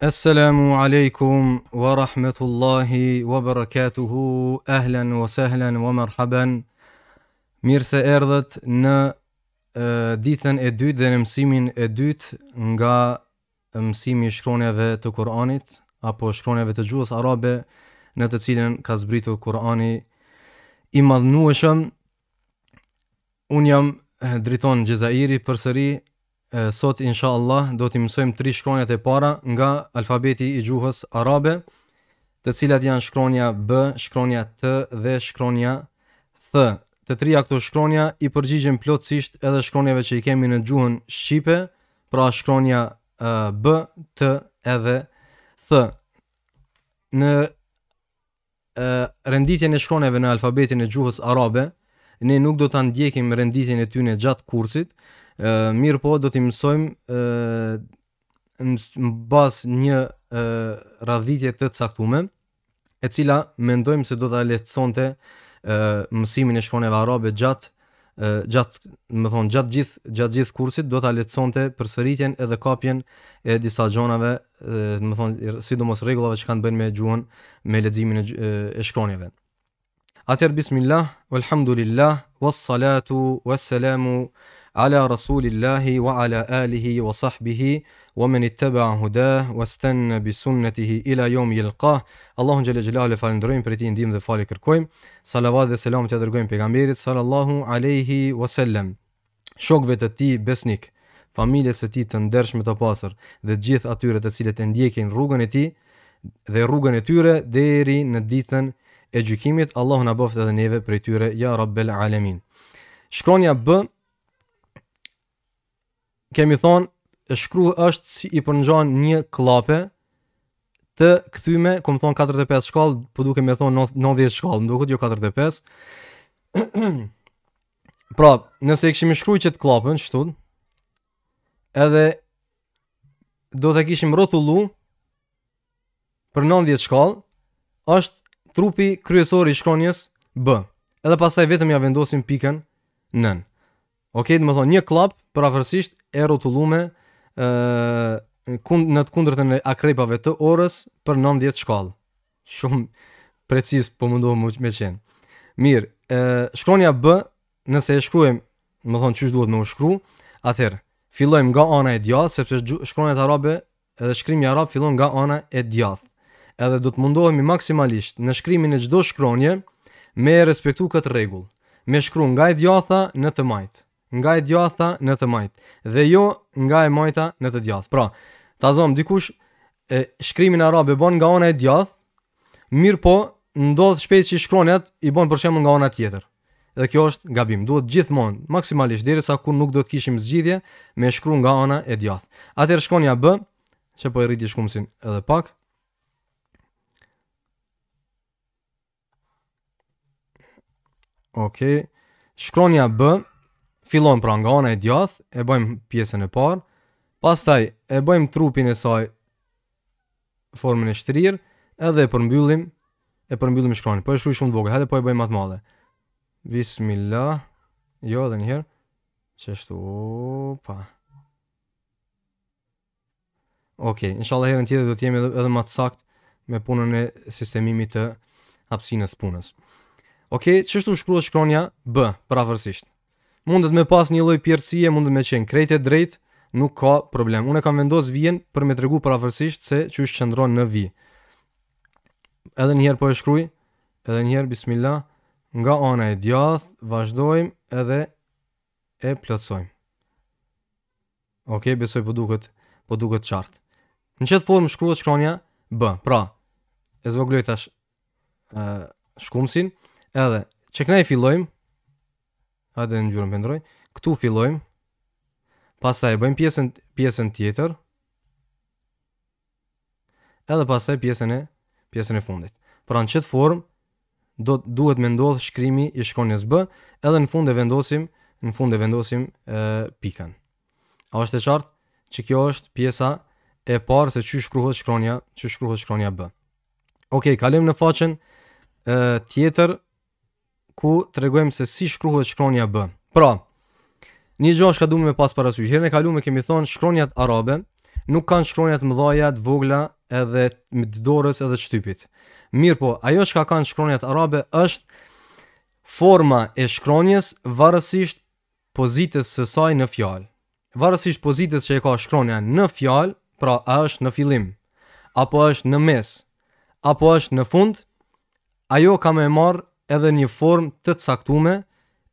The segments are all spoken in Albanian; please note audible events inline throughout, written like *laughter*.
Assalamu alaikum wa rahmetullahi wa barakatuhu, ahlen wa sahlen wa marhaban. Mirë se erdhët në ditën e dytë dhe në mësimin e dytë nga mësimi shkroneve të Koranit, apo shkroneve të gjuhës arabe në të cilën ka zbritur Korani i madhnueshëm. Unë jam driton Gjezairi për sëri sot inshallah do të mësojmë tri shkronjat e para nga alfabeti i gjuhës arabe, të cilat janë shkronja B, shkronja T dhe shkronja Th. Të trija këto shkronja i përgjigjen plotësisht edhe shkronjave që i kemi në gjuhën shqipe, pra shkronja uh, B, T edhe Th. Në uh, renditjen e shkronjave në alfabetin e gjuhës arabe, ne nuk do ta ndjekim renditjen e tyre gjatë kursit, mirë po do t'i mësojmë në bas një radhitje të caktume e cila mendojmë se do t'a letëson të mësimin e shkoneve arabe gjatë gjatë më thonë gjatë gjithë gjatë gjithë kursit do t'a letëson të përsëritjen edhe kapjen e disa gjonave më thonë sidomos regullave që kanë bëjnë me gjuhën me letëzimin e, e shkoneve Atër bismillah, walhamdulillah, wassalatu, wassalamu, ala rasulillahi wa ala alihi wa sahbihi wa men ittaba huda wa stenne bi sunnetihi ila jom yalqa Allahun jalla gjela le falendrojmë për ti ndim dhe fali kërkojmë salavat dhe selam të adërgojmë pejgamberit salallahu alaihi wa sellem shokve të ti besnik familjes së ti të ndershme të pasër dhe gjith atyre të cilet e ndjekin rrugën e ti dhe rrugën e tyre deri në ditën e gjykimit na abofte dhe neve për tyre ja rabbel alamin shkronja B kemi thonë e shkru është si i përngjan një klape të këthyme, ku më thonë 45 shkallë, po duke me thonë 90 shkallë, më duke të jo 45. *clears throat* pra, nëse e këshim i shkru i klapën, qëtud, edhe do të kishim rotullu për 90 shkallë, është trupi kryesor i shkronjes B. Edhe pasaj vetëm ja vendosim piken nën. Ok, dhe më thonë një klapë, për afërsisht e rotullume ë kund në të kundërtën e akrepave të orës për 90 shkallë. Shumë preciz po më me qenë. Mirë, ë shkronja B, nëse e shkruajmë, më thon çu duhet më u shkru. Atëherë, fillojmë nga ana e djathtë sepse e arabe edhe shkrimi arab fillon nga ana e djathtë. Edhe do të mundohemi maksimalisht në shkrimin e çdo shkronje me respektu këtë rregull, me shkruar nga e djatha në të majtë nga e djatha në të majtë dhe jo nga e majta në të djatha. Pra, ta zonë dikush e shkrimin arabe bon nga ona e djatha, mirë po ndodh shpejt që i shkronet i bon përshemë nga ona tjetër. Dhe kjo është gabim, duhet gjithmonë, maksimalisht deri sa kur nuk do të kishim zgjidhje me shkru nga ana e djathtë. Atëherë shkon ja B, që po i rriti shkumësin edhe pak. Okej. Okay. Shkronja B, fillon pra nga ana e djath, e bëjmë pjesën e parë, pastaj e bëjmë trupin e saj formën e shtrirë, edhe e përmbyllim, e përmbyllim shkronin, po e shkruj shumë të vogë, edhe po e bëjmë atë madhe. Bismillah, jo edhe njëherë, që shtu, opa. Ok, në shalla herën tjetër do të edhe, edhe më të sakt me punën e sistemimit të hapsinës punës. Ok, që shtu shkruat shkronja B, prafërsisht mundet me pas një loj pjerësie, mundet me qenë krejt drejt, nuk ka problem. Unë kam vendos vijen për me tregu prafërsisht se që është qëndron në vijë. Edhe njëherë po e shkruj, edhe njëherë, bismillah, nga ana e djath, vazhdojmë edhe e plëtsojmë. Ok, besoj po duket, po duket qartë. Në qëtë formë shkruhet shkronja, B, pra, e zgjoj tash uh, edhe që këna e fillojmë, Hajde në gjurëm pëndroj. Këtu fillojmë. Pasaj bëjmë pjesën, pjesën tjetër. Edhe pasaj pjesën e, pjesën e fundit. Pra në qëtë form, do duhet me ndodhë shkrimi i shkonjës B, edhe në fund e vendosim, në fund e vendosim e, pikën. A është e qartë që kjo është pjesa e parë se që shkruhet shkronja, që shkruhet shkronja B. Okej, kalim në faqen e, tjetër ku të regojmë se si shkruhet shkronja B. Pra, një gjohë shka du me pas parasu. Herën e kalu me kemi thonë shkronjat arabe, nuk kanë shkronjat mëdhaja, të vogla, edhe më të dorës edhe të shtypit. Mirë po, ajo shka kanë shkronjat arabe është forma e shkronjes varësisht pozitës sësaj në fjalë. Varësisht pozitës që e ka shkronja në fjalë, pra a është në filim, apo është në mes, apo është në fund, ajo ka me marë edhe një formë të caktume,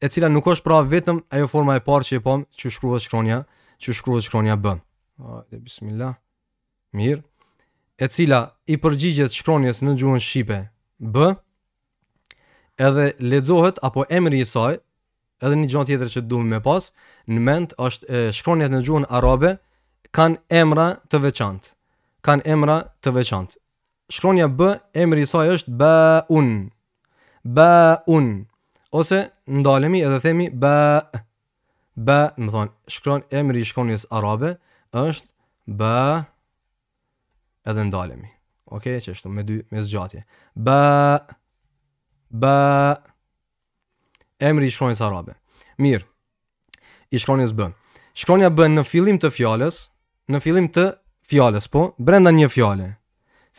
e cila nuk është pra vetëm ajo forma e parë që e pam, që shkruhet shkronja, që shkruhet shkronja B. Ajde, bismillah. Mirë. E cila i përgjigjet shkronjes në gjuhën Shqipe B, edhe ledzohet apo emri i saj, edhe një gjuhë tjetër që duhet me pas, në mend është e, shkronjet në gjuhën Arabe, kanë emra të veçantë. Kanë emra të veçantë. Shkronja B, emri i saj është b ba un ose ndalemi edhe themi ba ba më thon shkron emri i shkronjes arabe është ba edhe ndalemi okay që është me dy me zgjatje ba ba emri i shkronjes arabe mirë i shkronjes b shkronja b në fillim të fjalës në fillim të fjalës po brenda një fjale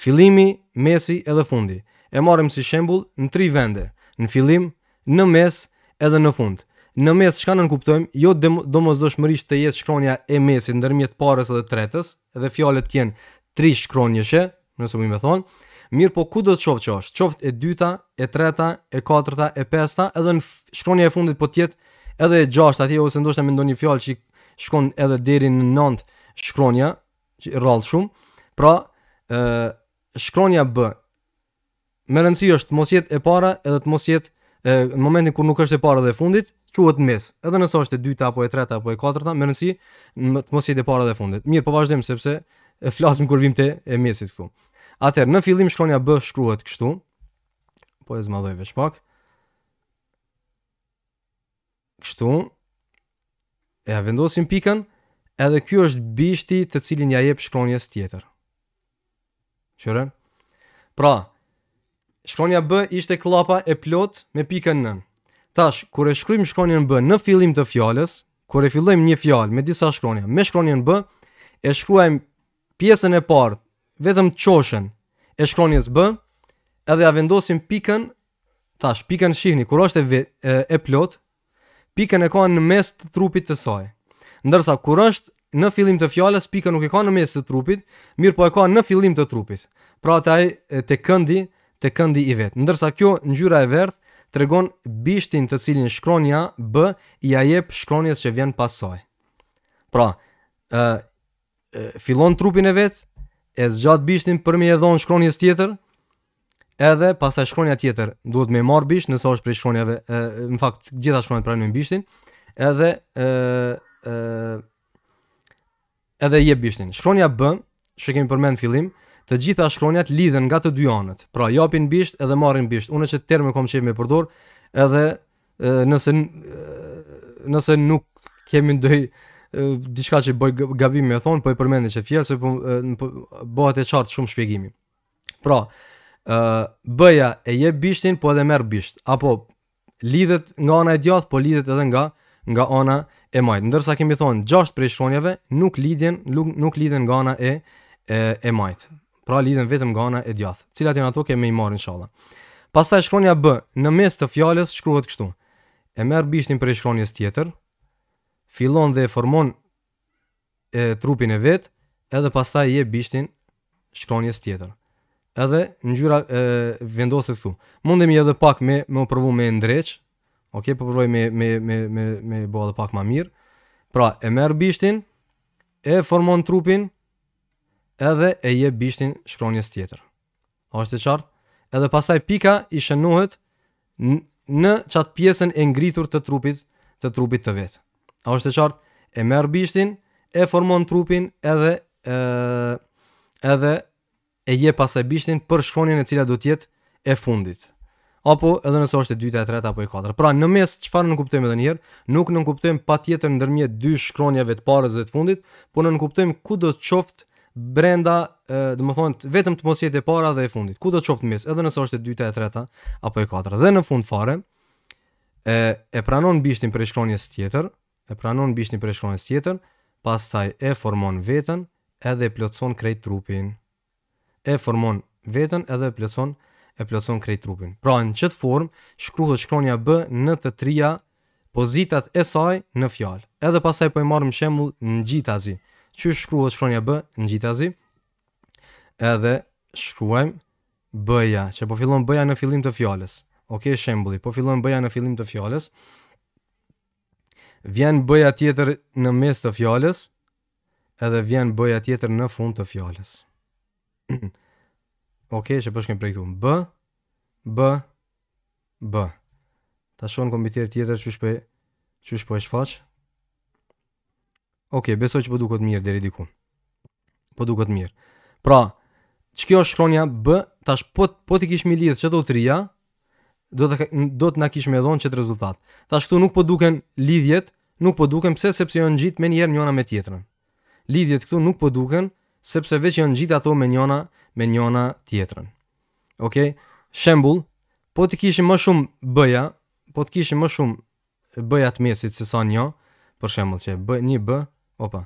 fillimi mesi edhe fundi e marrim si shembull në tri vende, në fillim, në mes, edhe në fund. Në mes çka ne kuptojmë, jo domosdoshmërisht të jetë shkronja e mesit ndërmjet parës dhe tretës, edhe fjalët kanë tri shkronjëshe, nëse më i thon. Mirë po ku do të shofë që është? Qoftë e dyta, e treta, e katërta, e pesta, edhe në shkronja e fundit po tjetë edhe e gjashta, ati ose ndoshtë e mendo një fjallë që shkon edhe deri në nëndë shkronja, që i rralë shumë, pra e, shkronja bë me rëndësi është të mos jetë e para edhe të mos jetë në momentin kur nuk është e para dhe e fundit, quhet mes. Edhe nëse është e dytë apo e tretë apo e katërta, me rëndësi të mos jetë e para dhe e fundit. Mirë, po vazhdim sepse e flasim kur vim te e mesit këtu. Atëherë, në fillim shkronja B shkruhet kështu. Po e zmadhoj veç pak. Kështu. E ja vendosim pikën, edhe ky është bishti të cilin ja jep shkronjes tjetër. Shërë. Pra, shkronja B ishte klapa e plot me pikën në. Tash, kur e shkrujmë shkronjën B në fillim të fjales, kur e fillojmë një fjal me disa shkronja, me shkronjën B, e shkruajmë pjesën e parë, vetëm qoshen e shkronjës B, edhe ja vendosim pikën, tash, pikën shihni, kur është e, e, e plot, pikën e ka në mes të trupit të saj. Ndërsa, kur është në fillim të fjales, pikën nuk e ka në mes të trupit, mirë po e ka në fillim të trupit. Pra, taj, e, të këndi, të këndi i vetë. Ndërsa kjo ngjyra e verdhë tregon bishtin të cilin shkronja B i a jep shkronjes që vjen pasoj. Pra, e, e, filon trupin e vetë, e zgjat bishtin për me edhon shkronjes tjetër, edhe pasaj shkronja tjetër duhet me marë bisht, nësë është prej shkronjave, e, në fakt gjitha shkronjave prajnë me bishtin, edhe, e, e, edhe jep bishtin. Shkronja B, që kemi përmenë fillim, e, Të gjitha shkronjat lidhen nga të dy anët. Pra japin bisht edhe marrin bisht. Unë që termë kom qef me përdor, edhe nëse nëse nuk kemi ndoj diçka që bëj gabim me thon, po e përmendin që fjalë se po, po bëhet e qartë shumë shpjegimi. Pra, ë bëja e jep bishtin, po edhe merr bisht. Apo lidhet nga ana e djathtë, po lidhet edhe nga nga ana e majt. Ndërsa kemi thon 6 prej shkronjave nuk lidhen nuk, nuk lidhen nga ana e e, e majt pra lidhen vetëm nga ana e djathtë, cilat janë ato që më i marr inshallah. Pastaj shkronja B, në mes të fjalës shkruhet kështu. E merr bishtin për shkronjes tjetër, fillon dhe formon e, trupin e vet, edhe pastaj jep bishtin shkronjes tjetër. Edhe ngjyra vendoset këtu. Mundemi edhe pak me më provu me ndreç. Ok, po provoj me me me me me bëu edhe pak më mirë. Pra, e merr bishtin, e formon trupin, edhe e je bishtin shkronjes tjetër. A është të qartë, edhe pasaj pika i shënuhet në qatë pjesën e ngritur të trupit të, trupit të vetë. A është të qartë, e merë bishtin, e formon trupin edhe e, edhe e je pasaj bishtin për shkronjen e cila do tjetë e fundit. Apo edhe nëse është e dyta e treta apo e katra. Pra në mes qëfar në kuptojmë edhe njerë, nuk nënkuptem pa tjetër në dy shkronjave të parës dhe të fundit, po në nënkuptem ku do të qoftë brenda, do të thonë vetëm të mos jetë e para dhe e fundit. Ku do të shoft mes, edhe nëse është e dytë e treta apo e katërt. Dhe në fund fare e e pranon bishtin për shkronjes tjetër, e pranon bishtin për shkronjes tjetër, pastaj e formon veten edhe e plotson krejt trupin. E formon veten edhe e plotson e plotson krejt trupin. Pra në çet form shkruhet shkronja B në të trija pozitat e saj në fjalë. Edhe pastaj po i marrim shembull ngjitazi që shkruhet shkronja B në gjithazi, edhe shkruajmë B-ja, që po fillon B-ja në fillim të fjales. Ok, shembuli, po fillon B-ja në fillim të fjales, vjen B-ja tjetër në mes të fjales, edhe vjen B-ja tjetër në fund të fjales. *clears throat* ok, që po shkëm prejtu, B, B, B. Ta kombi kompiter tjetër që shpe, që shpo e shfaqë. Ok, besoj që po duket mirë deri diku. Po duket mirë. Pra, ç'kjo është shkronja B, tash po po ti kishmi mi lidh çdo utria, do të do të na kish më çet rezultat. Tash këtu nuk po duken lidhjet, nuk po duken pse sepse janë ngjit më një herë njëra me tjetrën. Lidhjet këtu nuk po duken sepse veç janë gjitë ato me njëra me njëra tjetrën. Ok, shembull, po ti kishim më shumë B-ja, po ti kishim më shumë B-ja të mesit se sa një, për shembull që B1B Opa.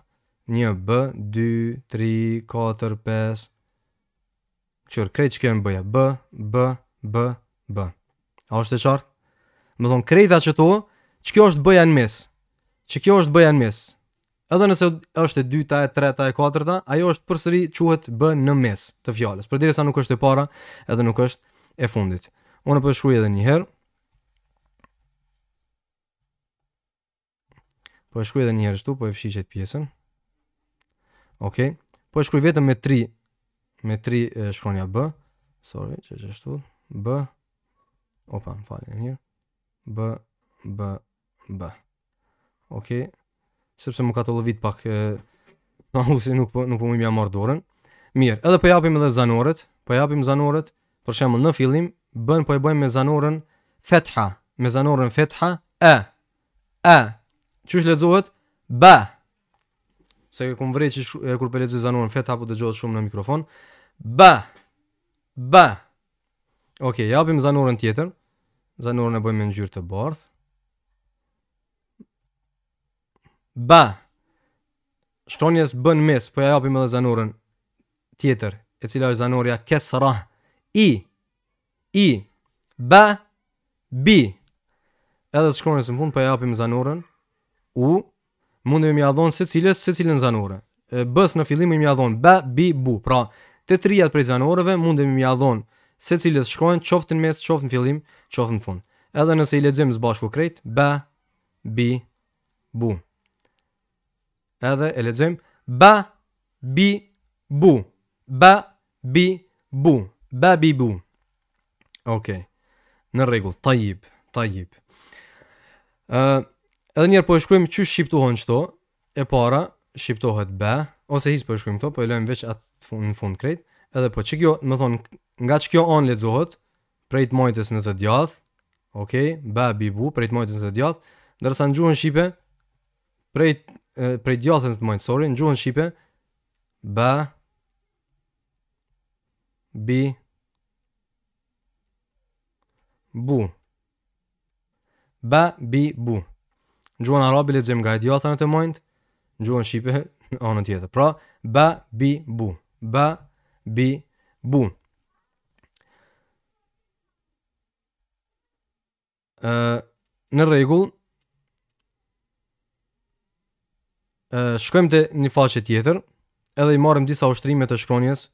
1 b 2 3 4 5. Qër kreç që më bëja b b b b. A është e qartë? Me dhon kreta që tu, ç'kjo është bëja në mes. Ç'kjo është bëja në mes. Edhe nëse është e dyta, e treta, e katërta, ajo është përsëri quhet b në mes të fjalës. Përderisa nuk është e para, edhe nuk është e fundit. Unë po shkruaj edhe një herë. Po e shkruaj edhe një herë këtu, po e fshiqet pjesën. Okej. Okay. Po e shkruaj vetëm me 3 me 3 shkronja B. Sorry, që është ashtu. B. Opa, më falni një herë. B B B. Okej. Okay. Sepse më ka të lëvit pak e, *laughs* si nuk po nuk po më jam marr dorën. Mirë, edhe po japim edhe zanoret, po japim zanoret. Për shembull, në fillim bën po e bëjmë me zanorën fetha, me zanorën fetha e. E që është lezohet? B. Se kum vrej që kur për lezohet zanur Fet fetë, dhe shumë në mikrofon. B. B. Ok, japim zanurën tjetër. Zanurën e bëjmë në gjyrë të bardhë. B. Shtonjes bën mes, po ja japim edhe zanurën tjetër, e cila është zanurja kesra. I. I. B. B. Edhe të në fund, po ja japim zanurën u mund të më jadhon se cilës se cilën zanore. Bës në fillim i më jadhon b, b, bu. Pra, të trijat prej zanoreve mund të më jadhon se cilës shkojnë qoftë në mes, qoftë në fillim, qoftë në fund. Edhe nëse i lexim së bashku krejt, b, b, bu. Edhe e lexim b, b, bu. b, b, bu. b, b, bu. Okej. Okay. Në rregull, tajib, tajib. Ëh, uh, Edhe njerë po e shkrujmë që shqiptohen qëto, e para, shqiptohet be, ose hisë po e shkrujmë këto, po e lojmë veç atë në fund krejt, edhe po që kjo, më thonë, nga që kjo anë letëzohet, prejt majtës në të djath, okej, okay, be, bibu, prejt majtës në të djath, ndërsa në gjuhën shqipe, prejt, e, prejt në të majtë, sorry, në gjuhën shqipe, be, bi, bu, be, bi, bu, bu, në gjuhën arabi lexojmë nga djathën në të mojnë, në gjuhën shqipe *laughs* anën tjetër. Pra, ba bi bu. Ba bi bu. Ë në rregull. Ë shkojmë te një faqe tjetër, edhe i marrim disa ushtrime të shkronjës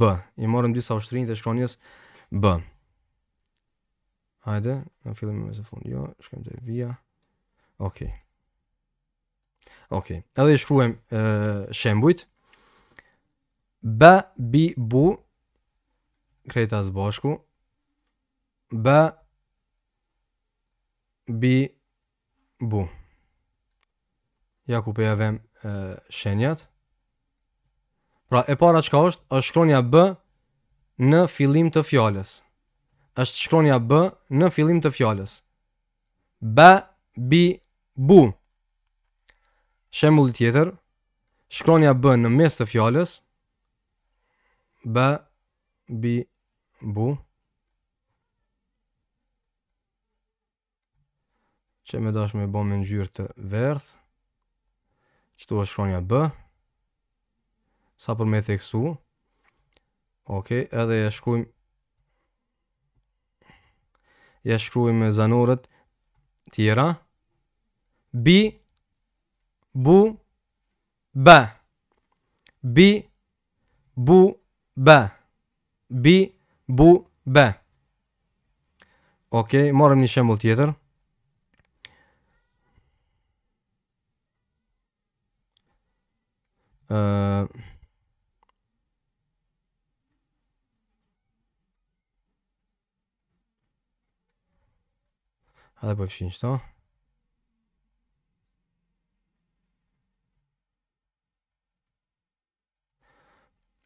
b. I marrim disa ushtrime të shkronjës b. Hajde, në fillim me zë fund, jo, shkëm të vija. Okej. Okay. Okej. Okay. Edhe i shkruajm shembujt. Ba bi bu kreta së bashku. Ba bi bu. Ja ku pe javem shenjat. Pra e para çka është është shkronja b në fillim të fjalës. Është shkronja b në fillim të fjalës. Ba bi bu. Shembulli tjetër, shkronja b në mes të fjalës. b bi bu. që me dash me bo me gjyrë të verth, që tu është shkronja B, sa për me theksu, ok, edhe e shkrujmë, e shkrujmë me zanurët tjera, B, bu, ba. B, bu, ba. B, bu, ba. Okej, okay, morëm një shembull tjetër. Uh, ale po wsiąść to.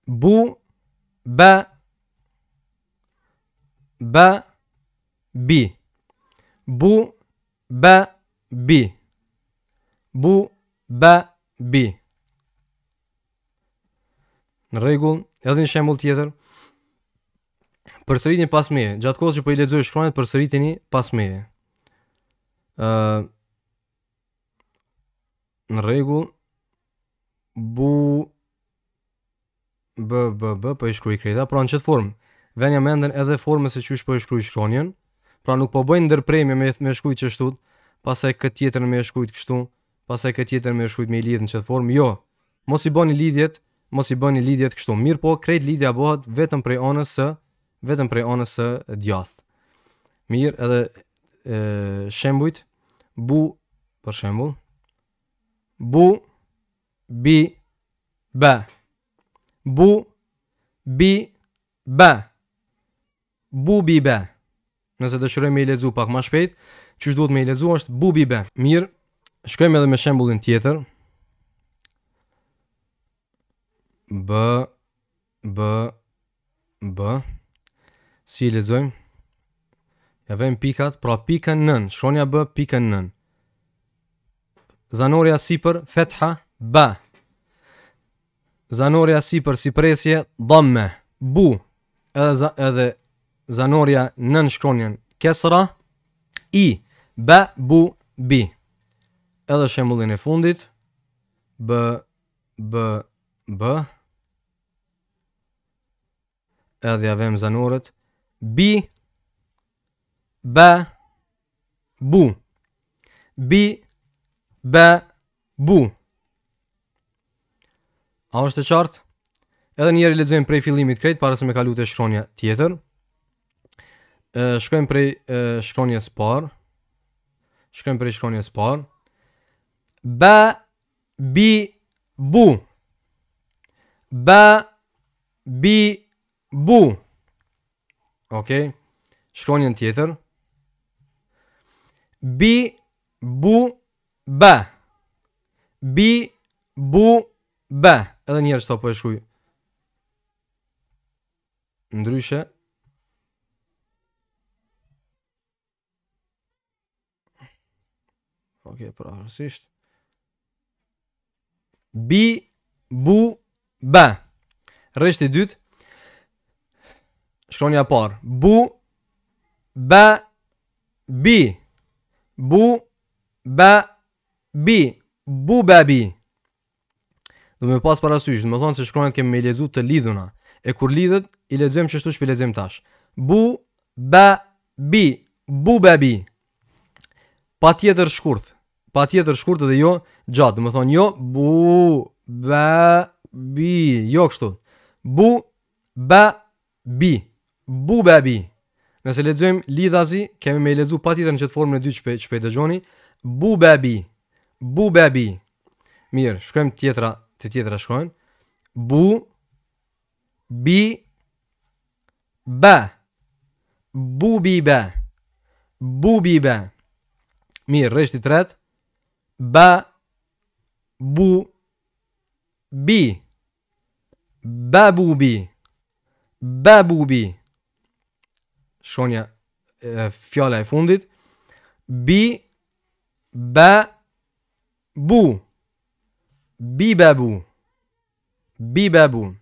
bu ba ba bi bu ba bi bu ba bi në rregull edhe një shembull tjetër përsëritni pas meje gjatë kohës që po i lexoj shkronjat përsëritini pas meje ë uh, në rregull bu b b b po e shkruaj kreta, pra në çet formë. Vënja mendën edhe formën se çysh po e shkruaj shkronjën. Pra nuk po bëjnë ndërpremje me me shkruaj çështut, pastaj kë tjetër me shkruaj kështu, pastaj këtë tjetër me shkruaj me lidhën çet formë. Jo. Mos i bëni lidhjet, mos i bëni lidhjet kështu. Mirë po, krejt lidhja bëhet vetëm prej anës së vetëm prej anës së djath. Mirë, edhe e, shembujt bu për shembull bu bi ba bu bi ba bu bi ba nëse dëshiroj me i lezu pak ma shpejt që duhet me i lezu është bu bi ba mirë shkojmë edhe me shembulin tjetër b b b si i lezojmë ja vem pikat pra pika nën shkronja b pika nën zanoria sipër fetha ba zanoria si për si presje, dhamme, bu, edhe, edhe zanoria në nënshkronjen kesra, i, b, bu, bi. Edhe shemullin e fundit, b, b, b, edhe javem zanoret, bi, b, bu, bi, b, bu. A është e qartë? Edhe njerë i lexojmë prej fillimit krejt para se me kalu te shkronja tjetër. Ë prej shkronjës së parë. Shkojmë prej shkronjës së parë. Ba, bi bu. Ba, bi bu. Okej. Shkronjën tjetër. Bi bu ba. Bi bu ba. Edhe njerë që ta po e shkuj Ndryshe Ok, pra rësisht Bi, bu, ba Reshtë i dytë Shkronja parë Bu, ba, bi Bu, ba, bi Bu, ba, bi Do me pas parasysh, do me thonë se shkronjat kemi me i lezu të lidhuna. E kur lidhet, i lezëm që shtu shpi lezëm tash. Bu, ba, bi, bu, ba, bi. Pa tjetër shkurt, pa tjetër shkurt edhe jo gjatë. Do me thonë jo, bu, ba, bi, jo kështu. Bu, ba, bi, bu, ba, bi. Nëse lezëm lidhazi, kemi me i lezu pa tjetër në qëtë formën e dy që shpejt dëgjoni. Bu, babi. bi, bu, babi. bi. Mirë, shkrem tjetra të tjetra shkojnë bu bi ba bu bi ba bu bi ba mi rreshti tret ba bu bi ba bu bi ba bu bi shonja fjala e fundit bi ba bu bi ba bu bibebu, bibebu,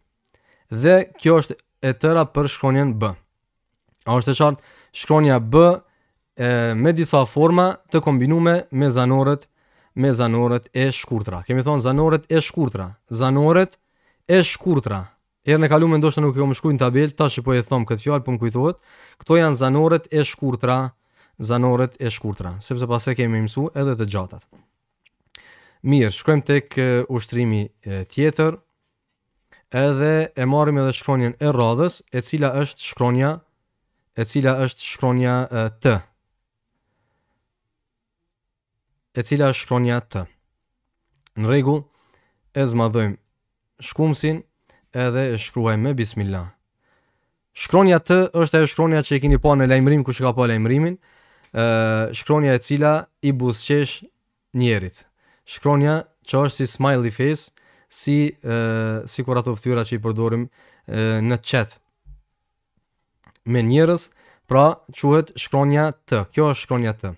dhe kjo është e tëra për shkronjen B. A është e qartë shkronja B e, me disa forma të kombinume me zanoret, me zanoret e shkurtra. Kemi thonë zanoret e shkurtra, zanoret e shkurtra. Erë në kalume ndoshtë nuk e kom shkuj tabel, ta që po e thomë këtë fjallë, po më kujtohet, këto janë zanoret e shkurtra, zanoret e shkurtra, sepse pas e kemi mësu edhe të gjatat. Mirë, shkojmë tek ushtrimi tjetër. Edhe e marrim edhe shkronjën e radhës, e cila është shkronja e cila është shkronja e, t. E cila është shkronja t. Në rregull, e zmadhëm shkumsin edhe e shkruaj me bismillah. Shkronja t është ajo shkronja që e keni pa në lajmrim kush ka pa lajmrimin, ë shkronja e cila i buzqesh njerit shkronja që është si smiley face, si, uh, si kur ato fëtyra që i përdorim në chat. Me njërës, pra, quhet shkronja të. Kjo është shkronja të.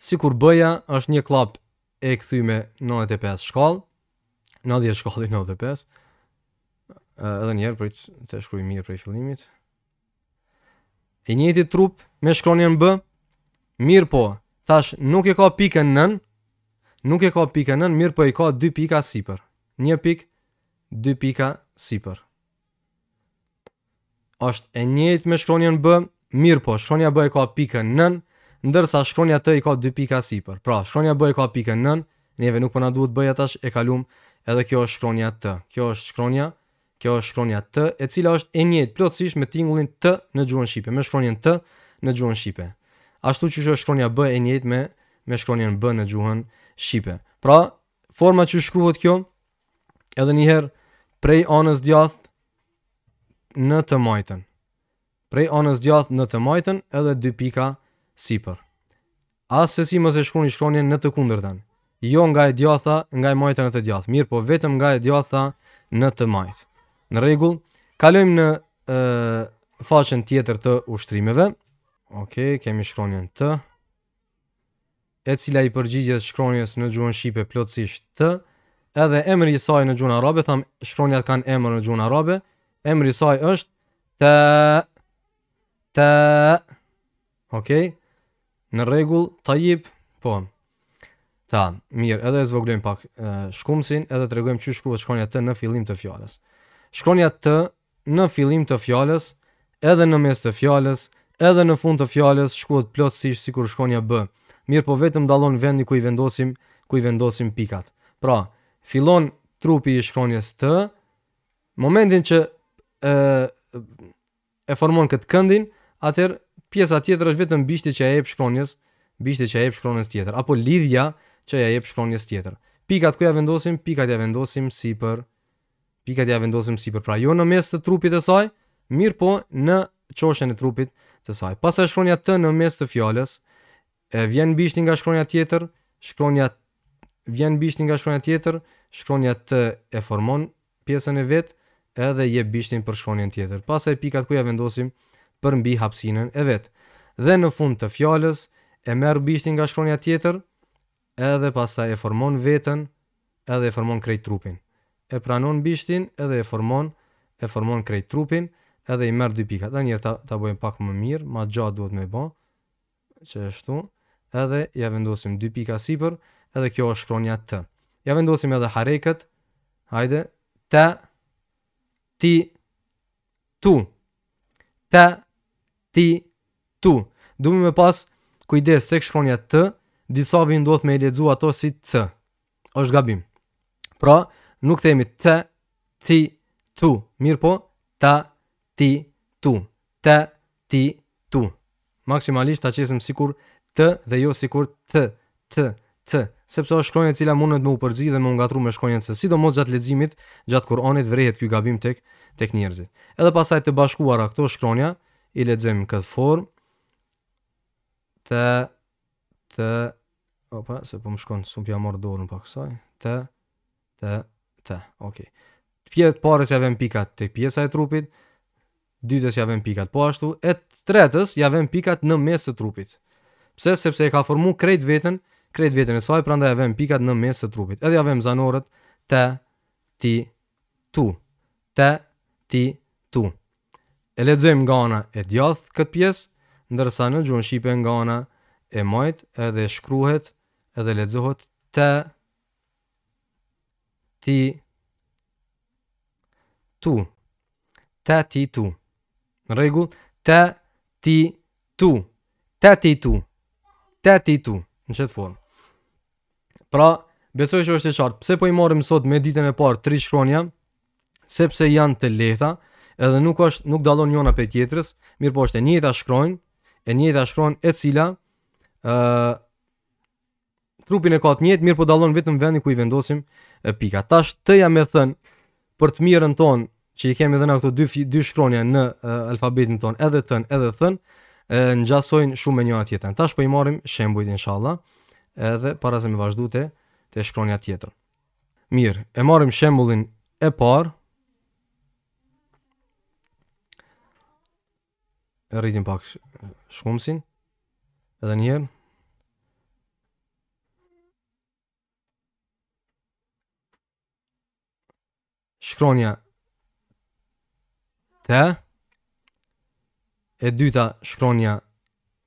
Si kur bëja, është një klap e këthyme 95 shkall, 90 shkalli 95, uh, edhe njërë, për të shkruj mirë për i fillimit. E njëti trup me shkronjen B, mirë po, tash nuk e ka pikën nën, nuk e ka pikën nën, mirë po e ka 2 pika sipër. Një pik, 2 pika sipër. Është e njëjtë me shkronjën B, mirë po shkronja B e ka pikën nën, ndërsa shkronja T i ka 2 pika sipër. Pra, shkronja B e ka pikën nën, neve nuk po na duhet bëja tash e kalum edhe kjo është shkronja T. Kjo është shkronja Kjo është shkronja T, e cila është e njëjtë plotësisht me tingullin T në gjuhën shqipe, me shkronjen T në gjuhën shqipe. Ashtu që është shkronja B e njëjtë me me shkronjen B në gjuhën shqipe. Shqipe. Pra, forma që shkruhet kjo, edhe njëherë, prej anës djath në të majten. Prej anës djath në të majten, edhe dy pika sipër. Asë se si mëse shkruhet shkronje në të kunder tënë. Jo nga e djatha, nga e majta në të djath. Mirë, po vetëm nga e djatha në të majtë, Në regull, kalojmë në e, faqen tjetër të ushtrimeve. Ok, kemi shkronjen Të e cila i përgjigjet shkronjes në gjuhën shqipe plotësisht T, edhe emri i saj në gjuhën arabe, tham shkronjat kanë emër në gjuhën arabe, emri i saj është T T Ok. Në rregull, Tayyip, po. Ta, mirë, edhe e zvoglojmë pak shkumësin, edhe të regojmë që shkruat shkronja të në fillim të fjales. Shkronja të në fillim të fjales, edhe në mes të fjales, edhe në fund të fjales, shkruat plotësish si kur shkronja bë mirë po vetëm dalon vendi ku i vendosim, ku i vendosim pikat. Pra, fillon trupi i shkronjes të, momentin që e, e formon këtë këndin, atër pjesa tjetër është vetëm bishti që e jep shkronjes, bishti që e jep shkronjes tjetër, apo lidhja që e jep shkronjes tjetër. Pikat ku ja vendosim, pikat ja vendosim si për, pikat ja vendosim si për, pra jo në mes të trupit e saj, mirë po në qoshen e trupit të saj. Pas e shkronja të në mes të fjales, e vjen bishti nga shkronja tjetër, shkronja vjen bishti nga shkronja tjetër, shkronja T e formon pjesën e vet edhe jep bishtin për shkronjën tjetër. Pastaj pikat ku ja vendosim për mbi hapsinën e vet. Dhe në fund të fjalës e merr bishtin nga shkronja tjetër edhe pastaj e formon veten edhe e formon krejt trupin. E pranon bishtin edhe e formon e formon krejt trupin edhe i merr dy pikat. Tanë ta ta bëjmë pak më mirë, më gjatë duhet më bë. Që ashtu edhe ja vendosim 2 pika sipër, edhe kjo është shkronja T. Ja vendosim edhe harekët. Hajde. T ti tu. T ti tu. Dumi me pas kujdes tek shkronja T, disa vin duhet me lexu ato si C. Është gabim. Pra, nuk themi T ti tu. Mirë po, ta ti tu. Ta ti tu. Maksimalisht ta qesim sikur t dhe jo sikur t t t sepse është shkronja e cila mundet me më upërzi dhe më ngatru me shkronjën se sidomos gjatë leximit gjatë Kur'anit vrehet ky gabim tek tek njerëzit edhe pasaj të bashkuara këto shkronja i lexojmë këtë formë t t opa se po më shkon sumpi a mor dorën pa kësaj t t t ok pjesa e parë s'ia vëm pikat te pjesa e trupit dytës ja vëm pikat po ashtu e tretës ja vëm pikat në mes të trupit Pse? Sepse e ka formu krejt vetën, krejt vetën e saj, pra nda e pikat në mes të trupit. Edhe e vëm zanorët te, ti, tu. Te, ti, tu. E ledzojmë nga ana e djathë këtë pjesë, ndërsa në gjonë shipe nga ana e majtë edhe shkruhet edhe ledzohet te, ti, tu. Te, ti, tu. Në regullë, te, ti, tu. Te, ti, tu te i tu, në qëtë formë. Pra, besoj që është e qartë, pse po i morëm sot me ditën e parë tri shkronja, sepse janë të letha, edhe nuk, është, nuk dalon njona për tjetërës, mirë po është e njëta shkronjë, e njëta shkronjë e cila, uh, trupin e ka të njëtë, mirë po dalon vetëm vendi ku i vendosim e pika. Tash të jam e thënë për të mirën tonë, që i kemi dhe në këto dy, dy shkronja në uh, alfabetin tonë, edhe thën, edhe thënë, ngjasojnë shumë me njëra tjetrën. Tash po i marrim shembujt inshallah, edhe para se me vazhdu të te shkronja tjetër. Mirë, e marrim shembullin e parë. E rritim pak shkumësin Edhe njer Shkronja Te e dyta shkronja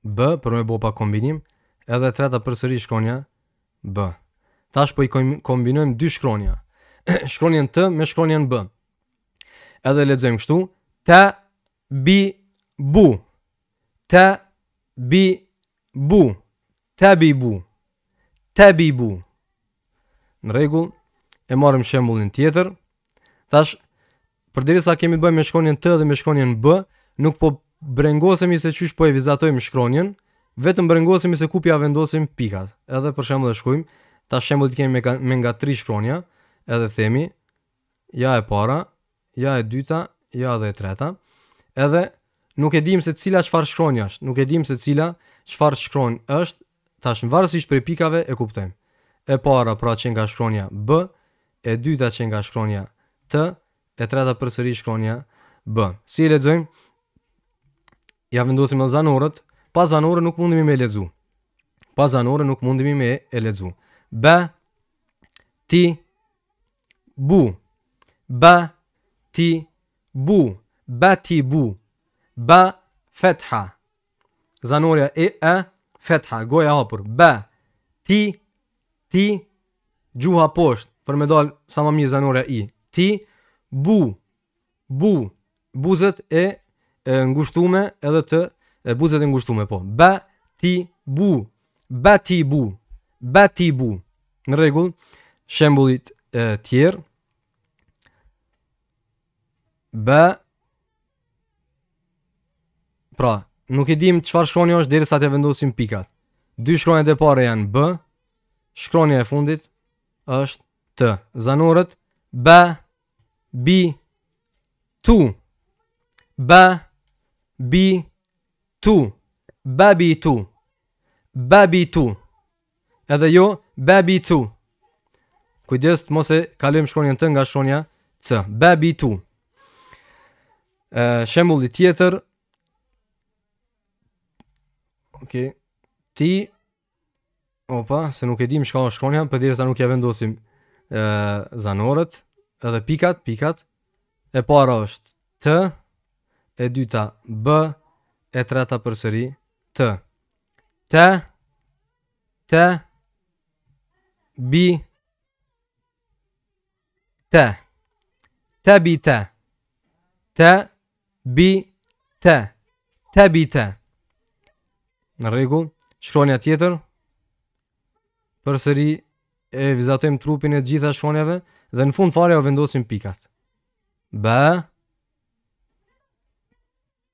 B për me bo pa kombinim, edhe treta përsëri shkronja B. Tash po i kombinojmë dy shkronja. *clears throat* shkronjen T me shkronjen B. Edhe lexojmë kështu: T B bu. T B bu. T B bu. T B bu. Në rregull, e marrim shembullin tjetër. Tash përderisa kemi të bëjmë me shkronjen T dhe me shkronjen B, nuk po brengosemi se qysh po e vizatojmë shkronjen, vetëm brengosemi se ku pja vendosim pikat. Edhe për shembull e shkruajmë, ta shembull kemi me, me nga 3 shkronja, edhe themi ja e para, ja e dyta, ja dhe e treta. Edhe nuk e dim se cila çfarë shkronja është, nuk e dim se cila çfarë shkron është, tash varësisht prej pikave e kuptojmë. E para pra që nga shkronja B, e dyta që nga shkronja T, e treta përsëri shkronja B. Si e lexojmë? ja vendosim në zanorët, pa zanorë nuk mundemi me lexu. Pa zanorë nuk mundemi me e lexu. B, ti, bu. B, ti, bu. B, ti, bu. B, fetha. Zanorja e, e, fetha, goja hapur. B, ti, ti, gjuha poshtë, për me dalë sa më mirë zanorja i. Ti, bu, bu, buzët e ngushtume edhe të e, buzët e ngushtume, po. Ba ti bu. Ba ti bu. Ba ti bu. Në rregull, shembullit e tjerë. Ba Pra, nuk e dim çfarë shkroni është derisa të vendosim pikat. Dy shkronjat e pare janë B, shkronja e fundit është T. Zanurët. B B tu B Bi tu Babi tu Babi tu Edhe jo, babi tu Kujdes të mos e kalojm shkronjën të nga shkonja c babi tu e, Shemulli tjetër Ok Ti Opa, se nuk e dim shka o shkonja Për dirës da nuk e vendosim ë Zanorët Edhe pikat, pikat E para është Të e dyta b e treta përsëri t t t b t t b t t b t t b t në rregull shkruani atë tjetër përsëri e vizatojm trupin e gjitha shkronjave dhe në fund fare o vendosim pikat b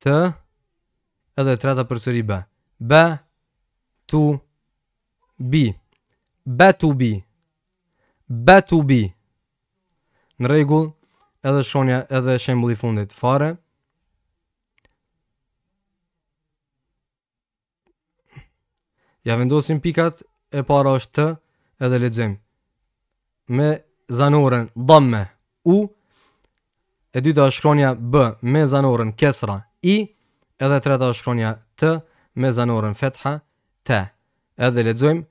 të, edhe treta për sëri B. B, tu, bi. B, tu, bi. B, tu, bi. Në regull, edhe shonja, edhe shembuli fundit fare. Ja vendosim pikat, e para është të, edhe ledzim. Me zanoren, dhamme, u, e dyta është shkronja B, me zanoren, kesra, i edhe të rëta shkronja të me zanorën fetha të edhe lezojmë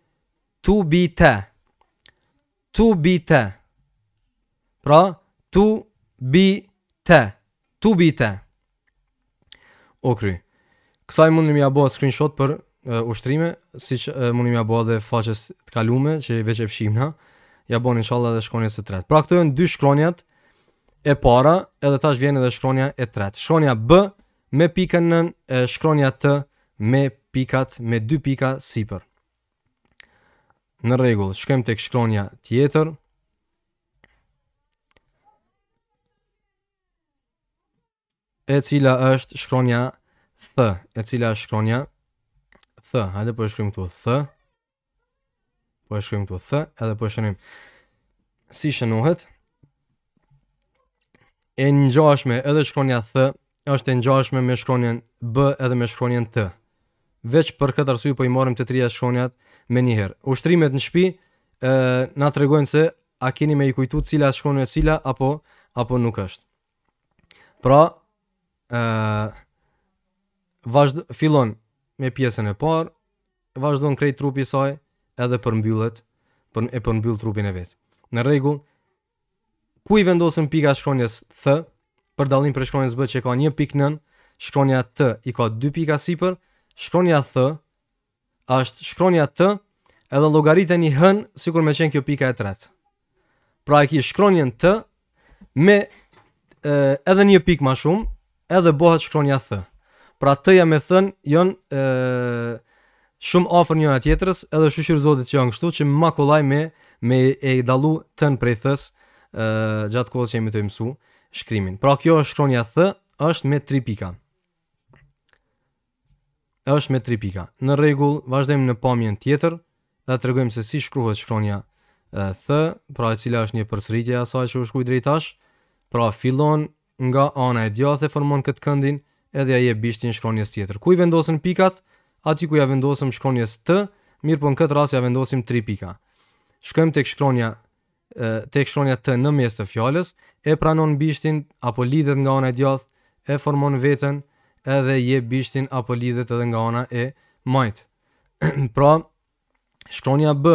tu bi të tu bi të pra tu bi të tu bi të o kry kësaj mund mi abo atë screenshot për uh, ushtrime si që uh, mundin mi abo atë të kalume që veç e fshim na ja bo inshallah dhe shkronja së të tret pra këtojnë dy shkronjat e para edhe tash vjen edhe shkronja e tret shkronja b me pikën nën e shkronja të me pikat me dy pika sipër. Në rregull, shkojmë tek shkronja tjetër. E cila është shkronja th, e cila është shkronja th. Hajde po e shkrim këtu th. Po e shkrim këtu th, edhe po e shënojmë si shënohet. E një njashme edhe shkronja thë është e ngjashme me shkronjen B edhe me shkronjen T. Veç për këtë arsye po i marrim të trija shkronjat me një herë. Ushtrimet në shtëpi ë na tregojnë se a keni me i kujtu cila shkronja cila apo apo nuk është. Pra ë vazhdo fillon me pjesën e parë, vazhdon krejt trupi i saj edhe përmbyllet për e përmbyll trupin e vet. Në rregull, ku i vendosen pika shkronjes Th, për dallim për shkronjën SB që ka 1.9, shkronja T i ka 2 pika sipër, shkronja Th është shkronja T edhe llogariteni h sikur më qen kjo pika e tretë. Pra e ki shkronjën T me e, edhe një pikë më shumë, edhe bëhet shkronja Th. Pra T-ja me thën jon ë shumë afër njëra tjetrës, edhe shoqëri zotit që janë kështu që më kollaj me me e dallu T-n prej Th-s gjatë kohës që jemi të mësuar shkrimin. Pra kjo është shkronja th, është me 3 pika. është me 3 pika. Në rregull, vazhdojmë në pamjen tjetër, dhe të se si shkruhet shkronja th, pra e cila është një përsëritje asaj që u shkuj drejtash, pra fillon nga ana e djathtë formon këtë këndin, edhe aje bishtin shkronjes tjetër. Ku i vendosën pikat? Ati ku ja vendosëm shkronjes të, mirë po në këtë ras ja vendosim 3 pika. Shkëm të kë shkronja tek shkronja të në mes të fjalës, e pranon bishtin apo lidhet nga ana e djathtë, e formon veten edhe je bishtin apo lidhet edhe nga ana e majt. *clears throat* pra, shkronja B,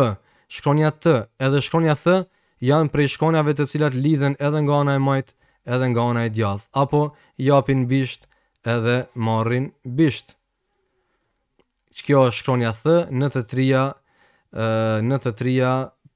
shkronja T edhe shkronja Th janë prej shkronjave të cilat lidhen edhe nga ana e majt edhe nga ana e djath, apo japin bisht edhe marrin bisht. Që kjo është shkronja Th, në të trija, në të trija,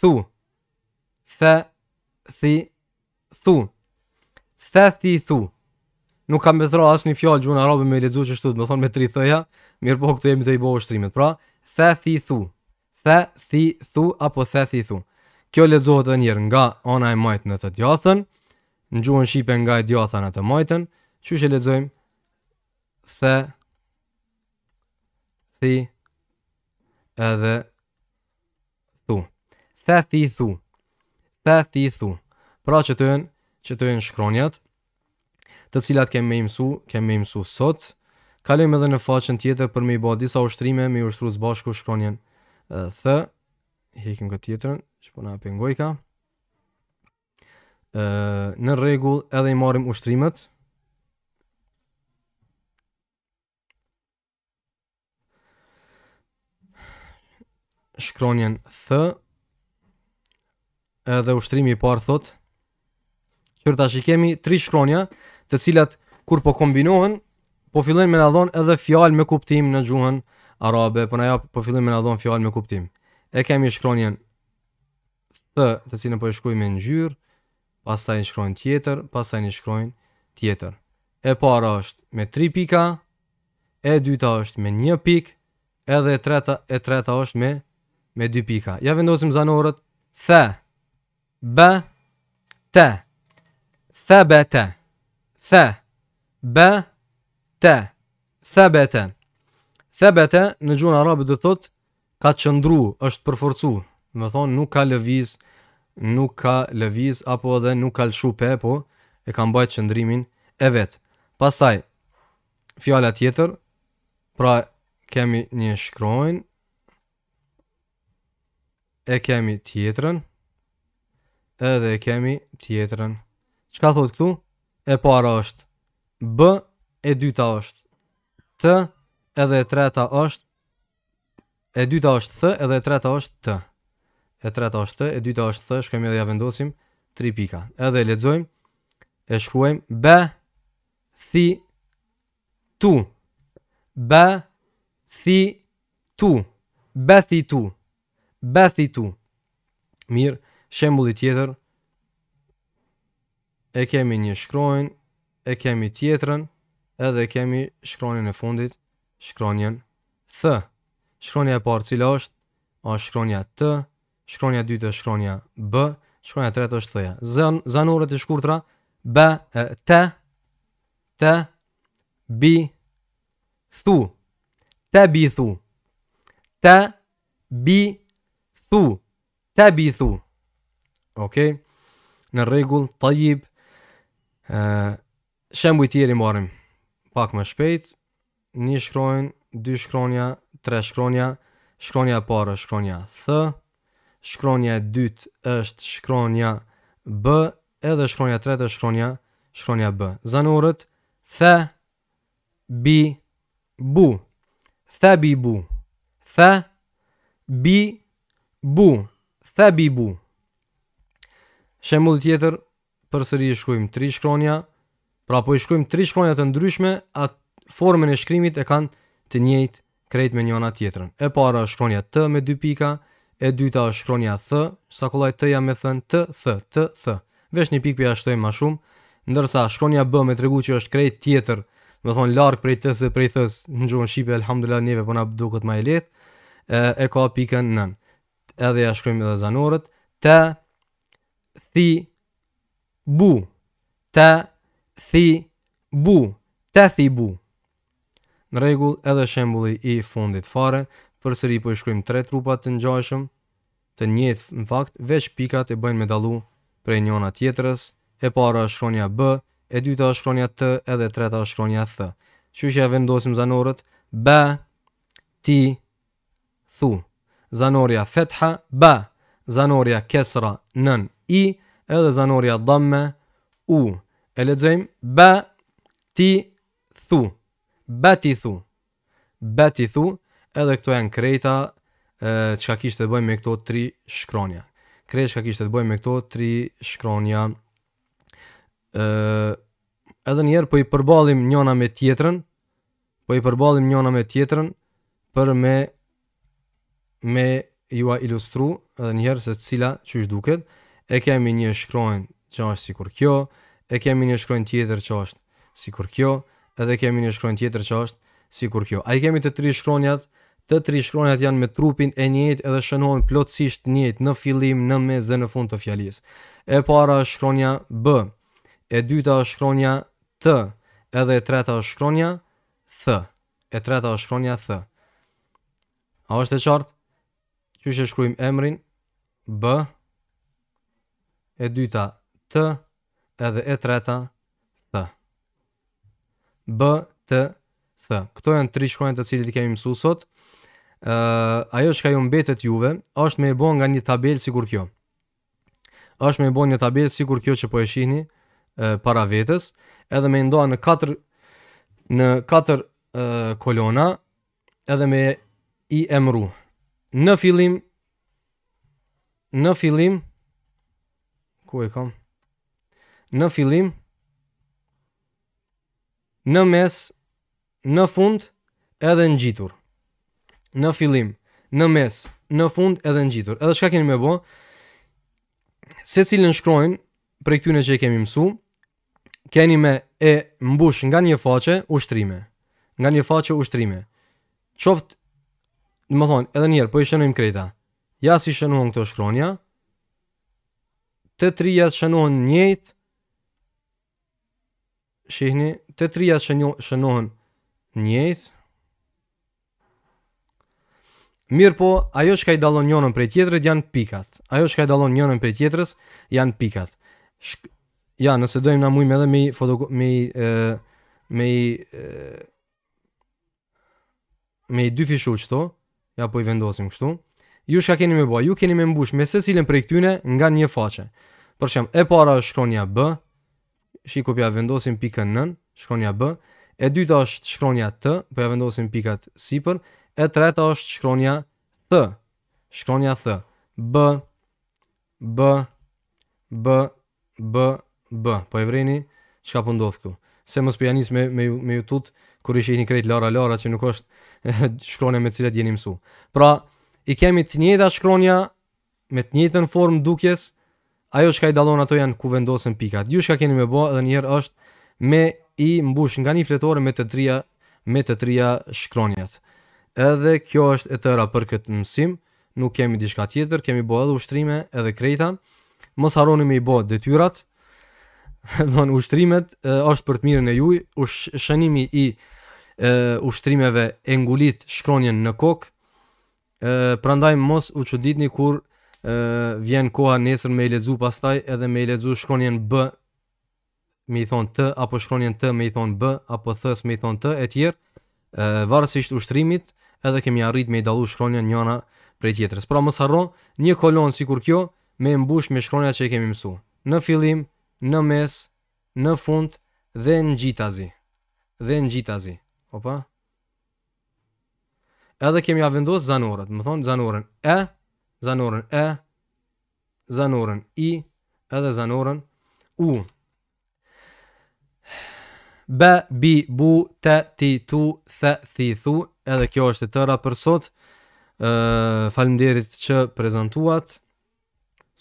thu. Se, thi, thu. Se, thi, thu. Nuk kam bezra asë një fjallë gjuhë arabe me i ledzu që shtu, më thonë me tri thëja, mirë po këtu jemi të i bo shtrimit, pra, se, thi, thu. Se, thi, thu, apo se, thi, thu. Kjo ledzuhet të njërë nga ona e majtë në të djathën, në gjuhën shqipe nga e djatha në të majtën, që që ledzojmë, se, thi, edhe, theth i thu, theth i thu. Pra që të jenë, që të jenë shkronjat, të cilat kemë me imsu, kemë me imsu sot, kalujmë edhe në faqen tjetër për me i ba disa ushtrime, me i ushtru së bashku shkronjen thë, hekim këtë tjetërën, që përna po pëngoj ka, në regull edhe i marim ushtrimet, shkronjen thë, edhe ushtrimi i parë thotë kur tash i kemi tri shkronja, të cilat kur po kombinohen, po fillojnë me na dhon edhe fjalë me kuptim në gjuhën arabe, po na po fillojnë me na dhon fjalë me kuptim. E kemi shkronjën të të cilën po e shkruajmë me ngjyrë, pastaj një shkronjë tjetër, pastaj një shkronjë tjetër. E para është me tri pika, e dyta është me një pik, edhe e treta e treta është me me dy pika. Ja vendosim zanorët thë, b t thabata th b t thabata thabata në gjuhën arabe do thot ka qëndru, është përforcu, të thonë nuk ka lëviz, nuk ka lëviz, apo edhe nuk ka lëshu pe, po e ka mbajt qëndrimin e vetë. Pastaj, fjala tjetër, pra kemi një shkrojnë, e kemi tjetërën, edhe kemi tjetërën. Qka thot këtu? E para është B, e dyta është T, edhe e treta është E dyta është Th, edhe e treta është T. E treta është T, e dyta është Th, shkemi edhe ja vendosim 3 pika. Edhe e lexojmë, e shkruajmë B, thi tu. B, thi tu. B, thi tu. B, thi tu. Mirë. Shembuli tjetër e kemi një shkronjë, e kemi tjetrën, edhe e kemi shkronjën e fundit, shkronjën th. Shkronja e parë cila është a shkronja t, shkronja e dytë është shkronja b, shkronja e tretë është th. Zan zanorët e shkurtra b e t t b Thu, u t b bi, thu, t b thu. t b Okej? Në rregull, tajib ë Shembuj tjeri marim pak më shpejt. Një shkronjë, dy shkronja, tre shkronja, shkronja e parë, shkronja th, shkronja e dytë është shkronja b, edhe shkronja e tretë është shkronja shkronja b. Zanorët th bi, bu, Th b b. Th bi, bu, Th b Shembull tjetër, përsëri e shkruajmë tri shkronja, pra po i shkruajmë tri shkronja të ndryshme, atë formën e shkrimit e kanë të njëjtë krejt me njëra tjetrën. E para është shkronja t me dy pika, e dyta është shkronja th, sa kollaj t-ja me thën t th t th. Vesh një pikë ja shtojmë më shumë, ndërsa shkronja b me tregu që është krejt tjetër, do thonë larg prej t-s prej th në gjuhën shqipe alhamdulillah, neve po na duket më e lehtë, e ka pikën n. Edhe ja shkruajmë edhe zanorët, t thi bu ta thi bu ta thi bu në rregull edhe shembulli i fundit fare për po për shkrym tre trupa të ngjashëm të njëjtë në fakt veç pikat e bëjnë me për prej njëra tjetrës e para është shkronja b e dyta është shkronja t edhe treta është shkronja th kështu që ja vendosim zanorët b ti, thu zanorja fetha b zanorja kesra nën i edhe zanoria dhamme, u, e lexojm ba, ti, thu, ba, ti, thu, ba, ti, thu, edhe këto janë krejta çka që ka kishtë të bëjmë me këto tri shkronja. Krejt që ka kishtë të bëjmë me këto tri shkronja. ë edhe njerë po i përbalim njona me tjetrën, po i përbalim njona me tjetrën për me me ju a ilustru edhe njëherë se cila që është duket e kemi një shkronjë që është si kur kjo, e kemi një shkronjë tjetër që është si kur kjo, edhe kemi një shkronjë tjetër që është si kur kjo. A i kemi të tri shkronjat, të tri shkronjat janë me trupin e njëjtë edhe shënohen plotësisht njët në filim, në mes dhe në fund të fjalis. E para është shkronja B, e dyta është shkronja T, edhe e treta është shkronja Th, e treta është shkronja Th. A është e qartë? Qështë e shkrujmë emrin? B, e dyta t edhe e treta th. B t th. Këto janë tri shkronja të cilët i kemi mësuar sot. ë uh, ajo që ju mbetet juve është më e bon nga një tabelë sikur kjo. Është më e bon një tabelë sikur kjo që po e shihni uh, para vetes, edhe më ndoan në katër në katër uh, kolona edhe me i emru. Në fillim në fillim ku e kam? Në fillim, në mes, në fund, edhe në gjitur. Në fillim, në mes, në fund, edhe në gjitur. Edhe shka keni me bo, se cilën shkrojnë, prej këtyne që i kemi mësu, keni me e mbush nga një faqe ushtrime. Nga një faqe ushtrime. Qoftë, më thonë, edhe njerë, po i shënojmë krejta. Ja si shënojmë këto shkronja, të trija shënohen njëjtë, shihni, të trija shënohen njëjtë, Mirë po, ajo që ka i dalon njënën prej tjetërët janë pikat. Ajo që ka i dalon njënën prej tjetërës janë pikat. Shk... Ja, nëse dojmë na mujme edhe me i fotoko... me i... me i... me i dy fishu qëto, ja po i vendosim kështu, ju shka keni me bo, ju keni me mbush me se për prej këtyne nga një faqe. Për shemb, e para është shkronja B, shikoj ja vendosim pikën nën, shkronja B. E dyta është shkronja T, po ja vendosim pikat sipër. E treta është shkronja T. Shkronja T. B B B B B. Po e vreni çka po ndodh këtu. Se mos po me me me YouTube kur i një këtë Lara Lara që nuk është *laughs* shkronja me cilat jeni mësuar. Pra, i kemi të njëjta shkronja me të njëjtën formë dukjes, ajo që ka i dalon ato janë ku vendosën pikat. Ju shka keni me bo edhe njerë është me i mbush nga një fletore me të trija, me të trija shkronjat. Edhe kjo është e tëra për këtë mësim, nuk kemi diçka tjetër, kemi bo edhe ushtrime edhe krejta. Mos haroni me i bo detyrat, tyrat, *laughs* në ushtrimet është për të mirën e juj, shënimi i e, ushtrimeve e ngulit shkronjen në kokë, prandaj mos u çuditni kur vjen koha nesër me i lexu pastaj edhe me i lexu shkronjen B me i thon T apo shkronjen T me i thon B apo thës me i thon T e tjerë varësisht ushtrimit edhe kemi arrit me i dallu shkronjen njëra prej tjetrës. Pra mos harro një kolon sikur kjo me mbush me shkronjat që i kemi mësuar. Në fillim, në mes, në fund dhe në gjitazi. Dhe në gjitazi. Opa. Edhe kemi avendos zanorët, më thonë zanorën E, zanorën e, zanorën i, edhe zanorën u. Be, bi, bu, te, ti, tu, the, thi, thu, edhe kjo është e tëra për sot, falimderit që prezentuat,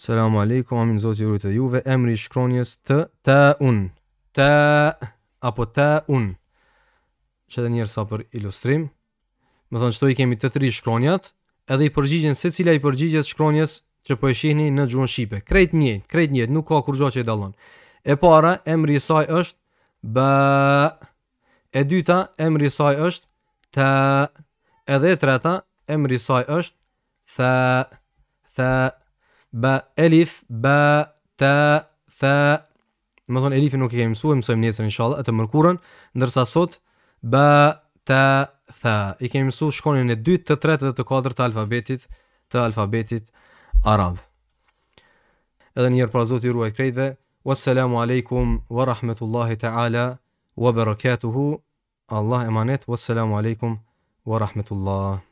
selamu alaikum, amin zotë i rritë juve, emri shkronjes të, te, un, te, apo te, un, që edhe njërë sa për ilustrim, më thonë që to i kemi të tri shkronjatë, edhe i përgjigjen se cila i përgjigjes shkronjes që po e shihni në gjuhën shqipe. Krejt njëjtë, krejt njëjtë, nuk ka kur gjo që i dalon. E para, emri i saj është b. E dyta, emri i saj është t. Edhe e treta, emri i saj është th. th. b. elif b. t. th. Më thonë, elifin nuk i kemi mësu, e mësojmë njësër në shalë, e të mërkurën, ndërsa sot, b. t tha, i kemi mësu shkonin e 2, të 3 dhe të 4 të alfabetit, të alfabetit arab. Edhe njërë pra zotë i ruaj dhe, wassalamu alaikum wa rahmetullahi ta'ala wa barakatuhu, Allah emanet, wassalamu alaikum wa rahmetullahi.